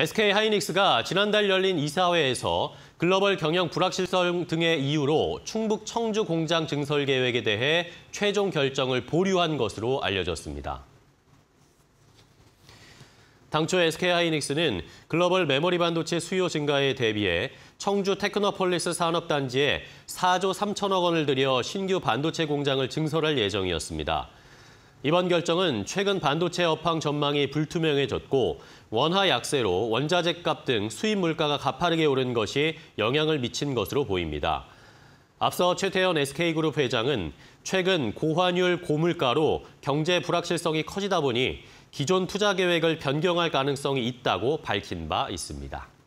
SK 하이닉스가 지난달 열린 이사회에서 글로벌 경영 불확실성 등의 이유로 충북 청주 공장 증설 계획에 대해 최종 결정을 보류한 것으로 알려졌습니다. 당초 SK하이닉스는 글로벌 메모리 반도체 수요 증가에 대비해 청주 테크노폴리스 산업단지에 4조 3천억 원을 들여 신규 반도체 공장을 증설할 예정이었습니다. 이번 결정은 최근 반도체 업황 전망이 불투명해졌고 원화 약세로 원자재 값 등 수입 물가가 가파르게 오른 것이 영향을 미친 것으로 보입니다. 앞서 최태현 SK그룹 회장은 최근 고환율 고물가로 경제 불확실성이 커지다 보니 기존 투자 계획을 변경할 가능성이 있다고 밝힌 바 있습니다.